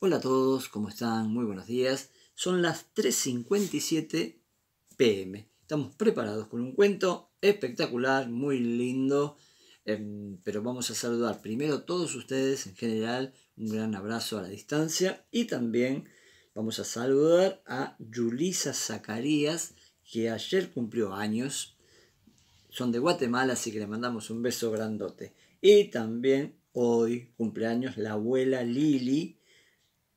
Hola a todos, ¿cómo están? Muy buenos días. Son las 3.57 pm. Estamos preparados con un cuento espectacular, muy lindo. Em, pero vamos a saludar primero a todos ustedes en general. Un gran abrazo a la distancia. Y también vamos a saludar a Julisa Zacarías, que ayer cumplió años. Son de Guatemala, así que le mandamos un beso grandote. Y también hoy cumpleaños la abuela Lili,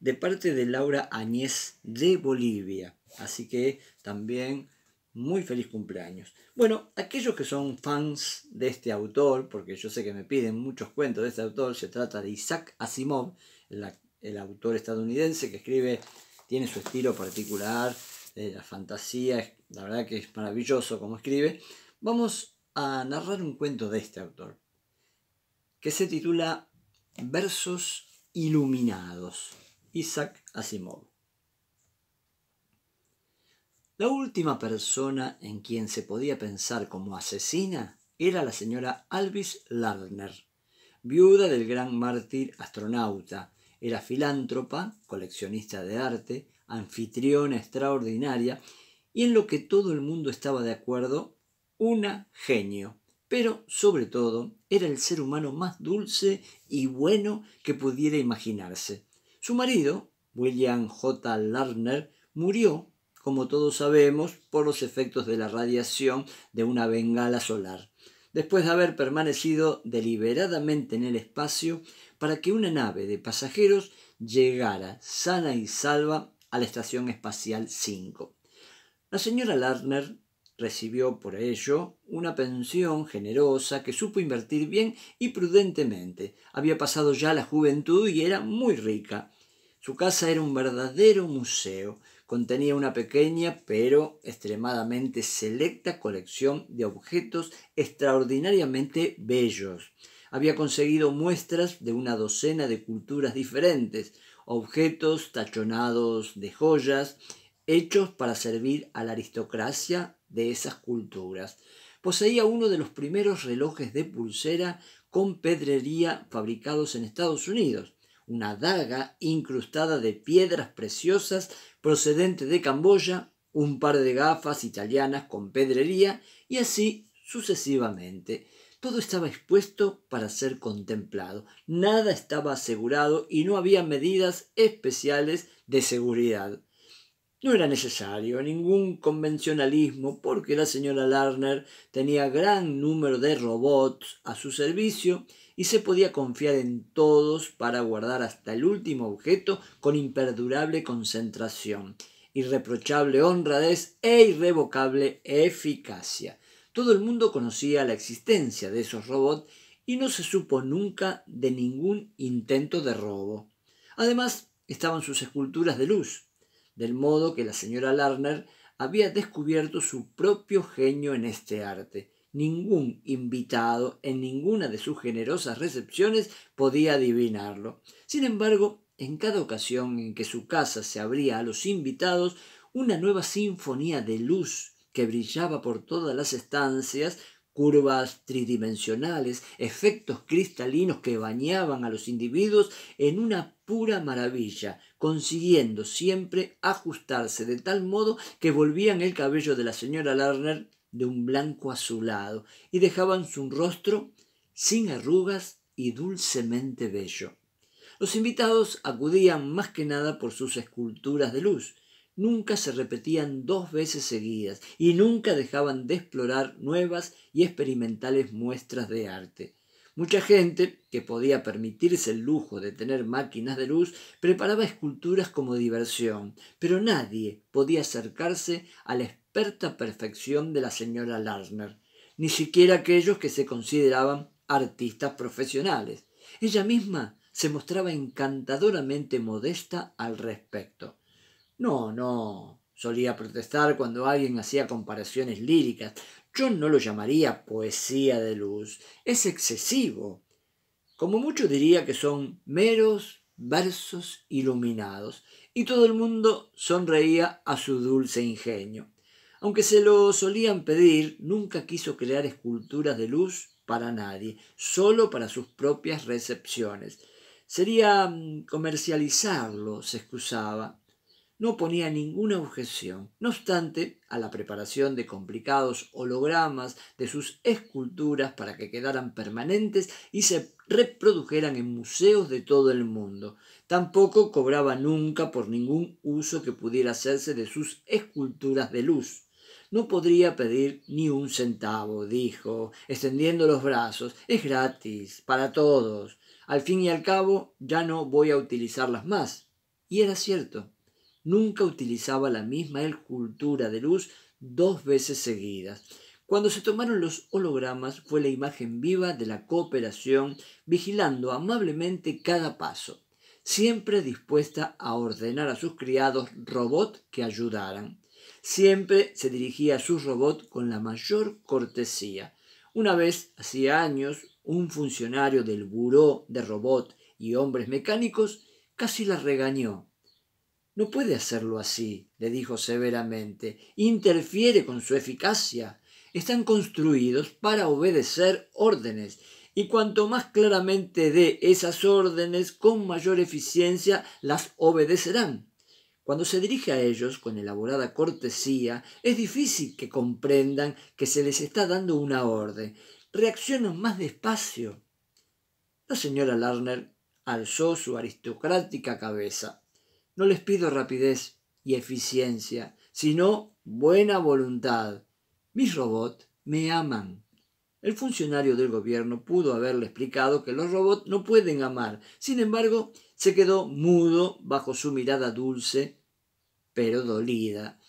de parte de Laura Añez de Bolivia. Así que también muy feliz cumpleaños. Bueno, aquellos que son fans de este autor, porque yo sé que me piden muchos cuentos de este autor, se trata de Isaac Asimov, el, autor estadounidense que escribe, tiene su estilo particular, de eh, la fantasía, la verdad que es maravilloso como escribe. Vamos a narrar un cuento de este autor, que se titula Versos Iluminados. Isaac Asimov. La última persona en quien se podía pensar como asesina era la señora Alvis Lardner, viuda del gran mártir astronauta. Era filántropa, coleccionista de arte, anfitriona extraordinaria y en lo que todo el mundo estaba de acuerdo, una genio. Pero, sobre todo, era el ser humano más dulce y bueno que pudiera imaginarse. Su marido, William J. Larner, murió, como todos sabemos, por los efectos de la radiación de una bengala solar, después de haber permanecido deliberadamente en el espacio para que una nave de pasajeros llegara sana y salva a la Estación Espacial 5. La señora Larner recibió por ello una pensión generosa que supo invertir bien y prudentemente. Había pasado ya la juventud y era muy rica. Su casa era un verdadero museo, contenía una pequeña pero extremadamente selecta colección de objetos extraordinariamente bellos. Había conseguido muestras de una docena de culturas diferentes, objetos tachonados de joyas, hechos para servir a la aristocracia de esas culturas. Poseía uno de los primeros relojes de pulsera con pedrería fabricados en Estados Unidos una daga incrustada de piedras preciosas procedente de Camboya, un par de gafas italianas con pedrería y así sucesivamente. Todo estaba expuesto para ser contemplado, nada estaba asegurado y no había medidas especiales de seguridad. No era necesario ningún convencionalismo porque la señora Larner tenía gran número de robots a su servicio y se podía confiar en todos para guardar hasta el último objeto con imperdurable concentración, irreprochable honradez e irrevocable eficacia. Todo el mundo conocía la existencia de esos robots y no se supo nunca de ningún intento de robo. Además, estaban sus esculturas de luz, del modo que la señora Larner había descubierto su propio genio en este arte ningún invitado en ninguna de sus generosas recepciones podía adivinarlo. Sin embargo, en cada ocasión en que su casa se abría a los invitados, una nueva sinfonía de luz que brillaba por todas las estancias, curvas tridimensionales, efectos cristalinos que bañaban a los individuos en una pura maravilla, consiguiendo siempre ajustarse de tal modo que volvían el cabello de la señora Lerner de un blanco azulado y dejaban su rostro sin arrugas y dulcemente bello. Los invitados acudían más que nada por sus esculturas de luz. Nunca se repetían dos veces seguidas y nunca dejaban de explorar nuevas y experimentales muestras de arte. Mucha gente, que podía permitirse el lujo de tener máquinas de luz, preparaba esculturas como diversión, pero nadie podía acercarse a la perfección de la señora Larner, ni siquiera aquellos que se consideraban artistas profesionales. Ella misma se mostraba encantadoramente modesta al respecto. No, no, solía protestar cuando alguien hacía comparaciones líricas. Yo no lo llamaría poesía de luz. Es excesivo. Como mucho diría que son meros versos iluminados, y todo el mundo sonreía a su dulce ingenio. Aunque se lo solían pedir, nunca quiso crear esculturas de luz para nadie, solo para sus propias recepciones. Sería mm, comercializarlo, se excusaba. No ponía ninguna objeción. No obstante, a la preparación de complicados hologramas de sus esculturas para que quedaran permanentes y se reprodujeran en museos de todo el mundo. Tampoco cobraba nunca por ningún uso que pudiera hacerse de sus esculturas de luz. No podría pedir ni un centavo, dijo, extendiendo los brazos. Es gratis, para todos. Al fin y al cabo, ya no voy a utilizarlas más. Y era cierto. Nunca utilizaba la misma escultura de luz dos veces seguidas. Cuando se tomaron los hologramas fue la imagen viva de la cooperación, vigilando amablemente cada paso, siempre dispuesta a ordenar a sus criados robot que ayudaran. Siempre se dirigía a su robot con la mayor cortesía. Una vez, hacía años, un funcionario del Buró de Robot y Hombres Mecánicos casi la regañó. No puede hacerlo así, le dijo severamente. Interfiere con su eficacia. Están construidos para obedecer órdenes y cuanto más claramente dé esas órdenes, con mayor eficiencia las obedecerán. Cuando se dirige a ellos con elaborada cortesía, es difícil que comprendan que se les está dando una orden. Reaccionan más despacio. La señora Larner alzó su aristocrática cabeza. No les pido rapidez y eficiencia, sino buena voluntad. Mis robots me aman. El funcionario del gobierno pudo haberle explicado que los robots no pueden amar. Sin embargo, se quedó mudo bajo su mirada dulce pero dolida,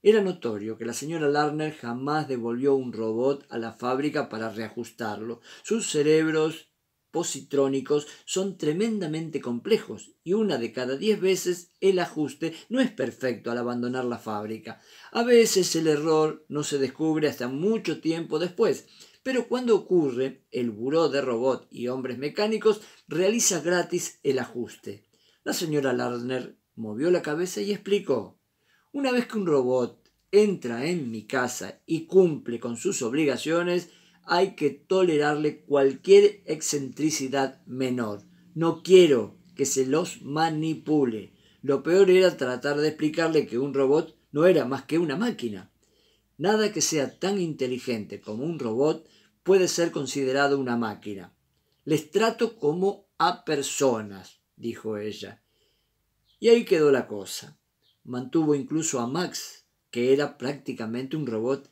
era notorio que la señora Larner jamás devolvió un robot a la fábrica para reajustarlo. Sus cerebros positrónicos son tremendamente complejos y una de cada diez veces el ajuste no es perfecto al abandonar la fábrica. A veces el error no se descubre hasta mucho tiempo después, pero cuando ocurre, el buró de robot y hombres mecánicos realiza gratis el ajuste. La señora Larner movió la cabeza y explicó, una vez que un robot entra en mi casa y cumple con sus obligaciones, hay que tolerarle cualquier excentricidad menor. No quiero que se los manipule. Lo peor era tratar de explicarle que un robot no era más que una máquina. Nada que sea tan inteligente como un robot puede ser considerado una máquina. Les trato como a personas, dijo ella. Y ahí quedó la cosa. Mantuvo incluso a Max, que era prácticamente un robot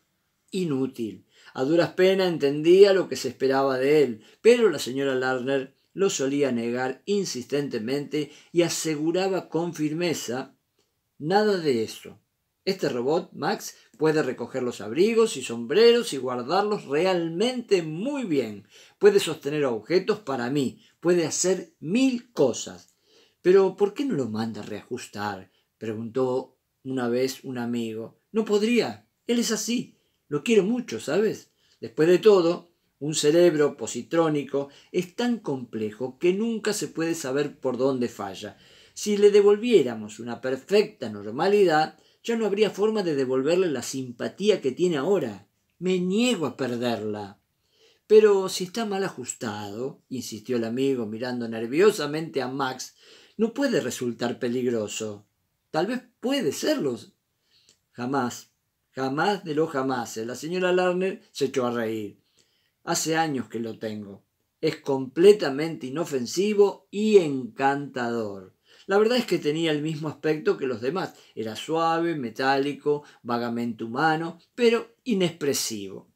inútil. A duras penas entendía lo que se esperaba de él, pero la señora Larner lo solía negar insistentemente y aseguraba con firmeza nada de eso. Este robot, Max, puede recoger los abrigos y sombreros y guardarlos realmente muy bien. Puede sostener objetos para mí. Puede hacer mil cosas. Pero ¿por qué no lo manda a reajustar? preguntó una vez un amigo. No podría. Él es así. Lo quiero mucho, ¿sabes? Después de todo, un cerebro positrónico es tan complejo que nunca se puede saber por dónde falla. Si le devolviéramos una perfecta normalidad, ya no habría forma de devolverle la simpatía que tiene ahora. Me niego a perderla. Pero si está mal ajustado, insistió el amigo mirando nerviosamente a Max, no puede resultar peligroso. Tal vez puede serlo. Jamás, jamás de lo jamás, La señora Larner se echó a reír. Hace años que lo tengo. Es completamente inofensivo y encantador. La verdad es que tenía el mismo aspecto que los demás. Era suave, metálico, vagamente humano, pero inexpresivo.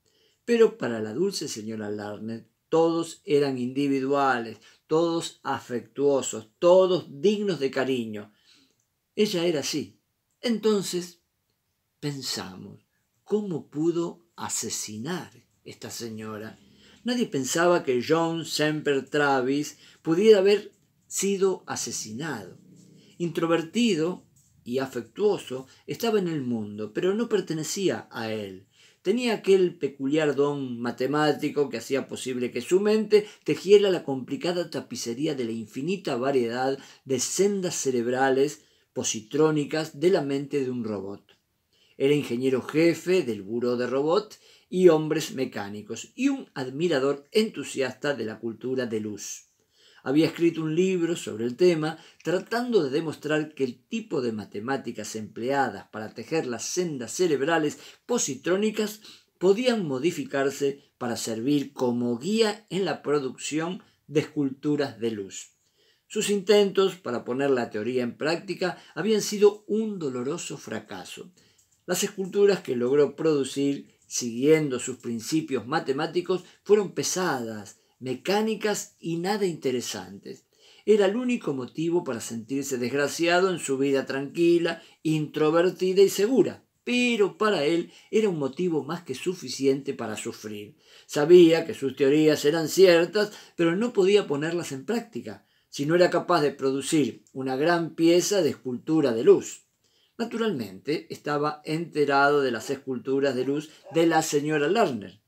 Pero para la dulce señora Larner, todos eran individuales, todos afectuosos, todos dignos de cariño. Ella era así. Entonces pensamos, ¿cómo pudo asesinar esta señora? Nadie pensaba que John Semper Travis pudiera haber sido asesinado. Introvertido y afectuoso, estaba en el mundo, pero no pertenecía a él. Tenía aquel peculiar don matemático que hacía posible que su mente tejiera la complicada tapicería de la infinita variedad de sendas cerebrales positrónicas de la mente de un robot. Era ingeniero jefe del buró de robot y hombres mecánicos y un admirador entusiasta de la cultura de luz había escrito un libro sobre el tema tratando de demostrar que el tipo de matemáticas empleadas para tejer las sendas cerebrales positrónicas podían modificarse para servir como guía en la producción de esculturas de luz. Sus intentos para poner la teoría en práctica habían sido un doloroso fracaso. Las esculturas que logró producir, siguiendo sus principios matemáticos, fueron pesadas, mecánicas y nada interesantes. Era el único motivo para sentirse desgraciado en su vida tranquila, introvertida y segura pero para él era un motivo más que suficiente para sufrir. Sabía que sus teorías eran ciertas, pero no podía ponerlas en práctica, si no era capaz de producir una gran pieza de escultura de luz. Naturalmente, estaba enterado de las esculturas de luz de la señora Lerner,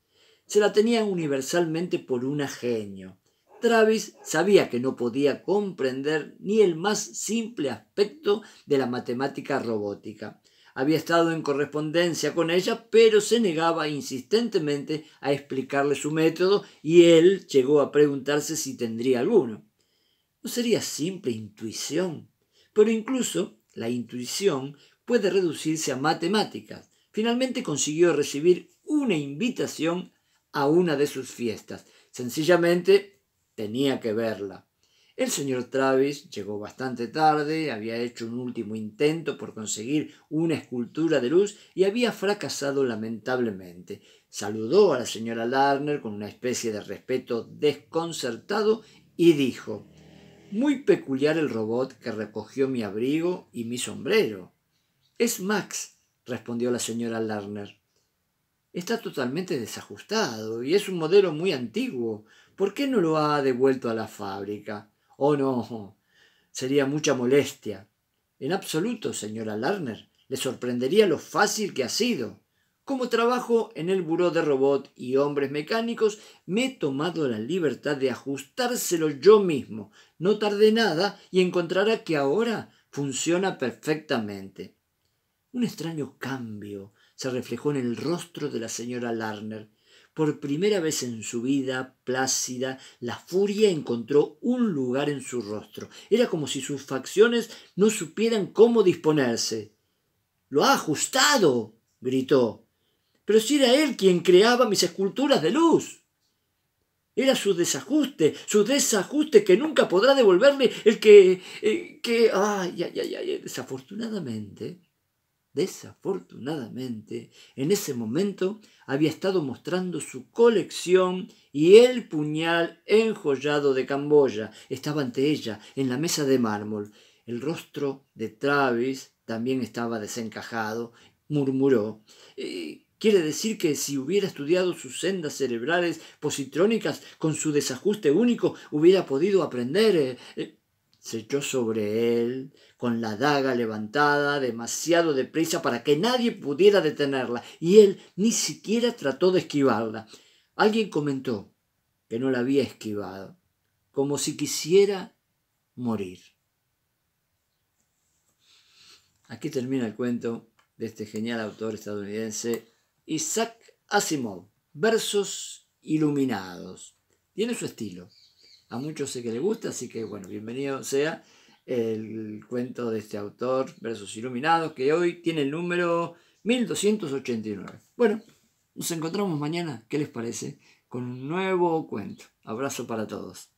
se la tenía universalmente por una genio. Travis sabía que no podía comprender ni el más simple aspecto de la matemática robótica. Había estado en correspondencia con ella, pero se negaba insistentemente a explicarle su método y él llegó a preguntarse si tendría alguno. No sería simple intuición, pero incluso la intuición puede reducirse a matemáticas. Finalmente consiguió recibir una invitación una de sus fiestas. Sencillamente tenía que verla. El señor Travis llegó bastante tarde, había hecho un último intento por conseguir una escultura de luz y había fracasado lamentablemente. Saludó a la señora Larner con una especie de respeto desconcertado y dijo Muy peculiar el robot que recogió mi abrigo y mi sombrero. Es Max, respondió la señora Larner está totalmente desajustado y es un modelo muy antiguo. ¿Por qué no lo ha devuelto a la fábrica? Oh, no, sería mucha molestia. En absoluto, señora Larner, le sorprendería lo fácil que ha sido. Como trabajo en el buró de robot y hombres mecánicos, me he tomado la libertad de ajustárselo yo mismo. No tardé nada y encontrará que ahora funciona perfectamente. Un extraño cambio se reflejó en el rostro de la señora Larner. Por primera vez en su vida, plácida, la furia encontró un lugar en su rostro. Era como si sus facciones no supieran cómo disponerse. Lo ha ajustado, gritó. Pero si era él quien creaba mis esculturas de luz. Era su desajuste, su desajuste que nunca podrá devolverle el que... Eh, que... ay, ay, ay, desafortunadamente, Desafortunadamente, en ese momento había estado mostrando su colección y el puñal enjollado de Camboya. Estaba ante ella, en la mesa de mármol. El rostro de Travis también estaba desencajado. Murmuró. Eh, Quiere decir que si hubiera estudiado sus sendas cerebrales positrónicas con su desajuste único, hubiera podido aprender. Eh, eh, se echó sobre él con la daga levantada demasiado deprisa para que nadie pudiera detenerla, y él ni siquiera trató de esquivarla. Alguien comentó que no la había esquivado, como si quisiera morir. Aquí termina el cuento de este genial autor estadounidense, Isaac Asimov, Versos Iluminados. Tiene su estilo. A muchos sé que le gusta, así que bueno, bienvenido sea el cuento de este autor, Versos Iluminados, que hoy tiene el número 1289. Bueno, nos encontramos mañana, ¿qué les parece? Con un nuevo cuento. Abrazo para todos.